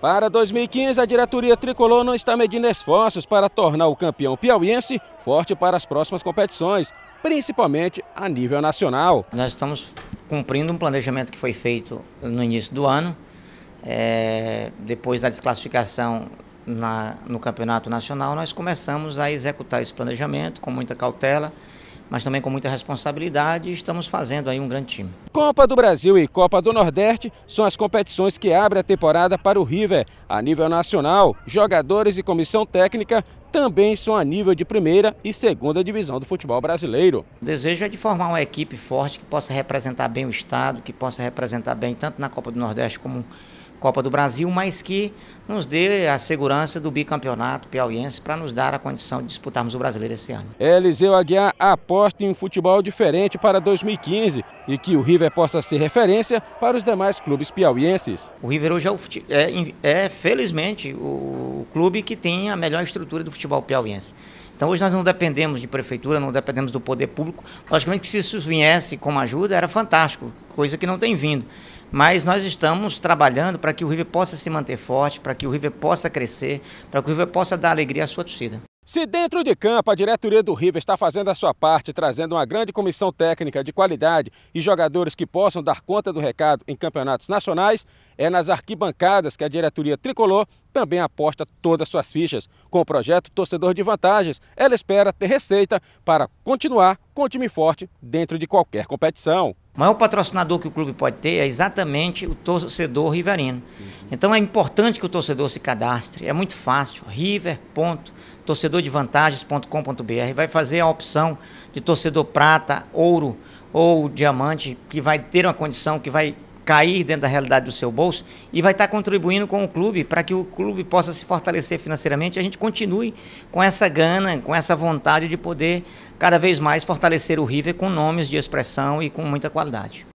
Para 2015, a diretoria tricolor não está medindo esforços para tornar o campeão piauiense forte para as próximas competições, principalmente a nível nacional. Nós estamos cumprindo um planejamento que foi feito no início do ano, é, depois da desclassificação na, no campeonato nacional, nós começamos a executar esse planejamento com muita cautela mas também com muita responsabilidade estamos fazendo aí um grande time. Copa do Brasil e Copa do Nordeste são as competições que abrem a temporada para o River. A nível nacional, jogadores e comissão técnica também são a nível de primeira e segunda divisão do futebol brasileiro. O desejo é de formar uma equipe forte que possa representar bem o Estado, que possa representar bem tanto na Copa do Nordeste como Copa do Brasil, mas que nos dê a segurança do bicampeonato piauiense para nos dar a condição de disputarmos o brasileiro esse ano. Eliseu Aguiar aposta em um futebol diferente para 2015 e que o River possa ser referência para os demais clubes piauienses. O River hoje é, é, é felizmente, o clube que tem a melhor estrutura do futebol piauiense. Então hoje nós não dependemos de prefeitura, não dependemos do poder público. Logicamente que se isso viesse como ajuda, era fantástico coisa que não tem vindo. Mas nós estamos trabalhando para que o River possa se manter forte, para que o River possa crescer, para que o River possa dar alegria à sua torcida. Se dentro de campo a diretoria do River está fazendo a sua parte, trazendo uma grande comissão técnica de qualidade e jogadores que possam dar conta do recado em campeonatos nacionais, é nas arquibancadas que a diretoria tricolor também aposta todas suas fichas. Com o projeto Torcedor de Vantagens, ela espera ter receita para continuar com o time forte dentro de qualquer competição. O maior patrocinador que o clube pode ter é exatamente o torcedor riverino. Uhum. Então é importante que o torcedor se cadastre, é muito fácil, river.com torcedordevantagens.com.br, vai fazer a opção de torcedor prata, ouro ou diamante, que vai ter uma condição que vai cair dentro da realidade do seu bolso e vai estar contribuindo com o clube para que o clube possa se fortalecer financeiramente. e A gente continue com essa gana, com essa vontade de poder cada vez mais fortalecer o River com nomes de expressão e com muita qualidade.